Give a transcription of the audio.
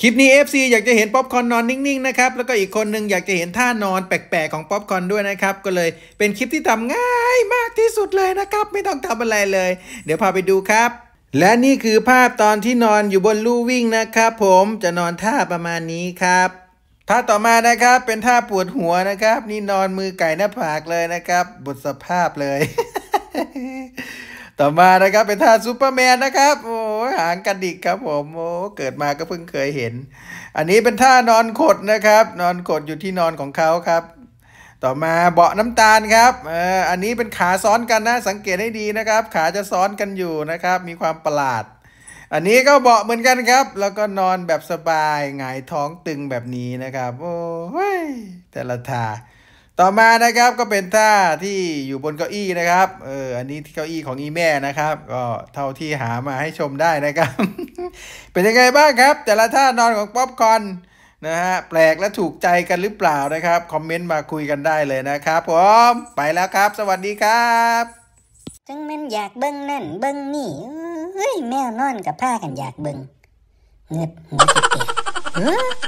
คลิปนี้ FC อยากจะเห็นป๊อปคอนนอนนิ่งๆนะครับแล้วก็อีกคนนึงอยากจะเห็นท่านอนแปลกๆ ของป๊อปคอนด้วยนะครับ ก็เลยเป็นคลิปที่ทำง่ายมากที่สุดเลยนะครับ ไม่ต้องทำอะไรเลย เดี๋ยวพาไปดูครับ และนี่คือภาพตอนที่นอนอยู่บนลู่วิ่งนะครับ ผมจะนอนท่าประมาณนี้ครับท่าต่อมานะครับ เป็นท่าปวดหัวนะครับ นี่นอนมือไก่หน้าผากเลยนะครับบทสภาพเลยต่อมานะครับเป็นท่าซูเปอร์แมนนะครับโอ้หางกระดิกครับผมโอ้เกิดมาก็เพิ่งเคยเห็น อันนี้เป็นท่านอนขดนะครับนอนขดอยู่ที่นอนของเขาครับ ต่อมาเบาะน้ำตาลครับเอออันนี้เป็นขาซ้อนกันนะ สังเกตให้ดีนะครับ ขาจะซ้อนกันอยู่นะครับ มีความประหลาด อันนี้ก็เบาะเหมือนกันครับ แล้วก็นอนแบบสบายหงายท้องตึงแบบนี้นะครับ โอ้ยแต่ละท่าต่อมานะครับก็เป็นท่าที่อยู่บนเก้าอี้นะครับ เอออันนี้ที่เก้าอี้ของอีแม่นะครับ ก็เท่าที่หามาให้ชมได้นะครับ เป็นยังไงบ้างครับ แต่ละท่านอนของป๊อปคอนนะฮะแปลกและถูกใจกันหรือเปล่านะครับคอมเมนต์มาคุยกันได้เลยนะครับผมไปแล้วครับ สวัสดีครับจังแม่นอยากเบิ้งนั่นเบิ้งนี่เฮ้ยแมวนอนกับผ้ากันอยากเบิ้งเงือบหัวจะเ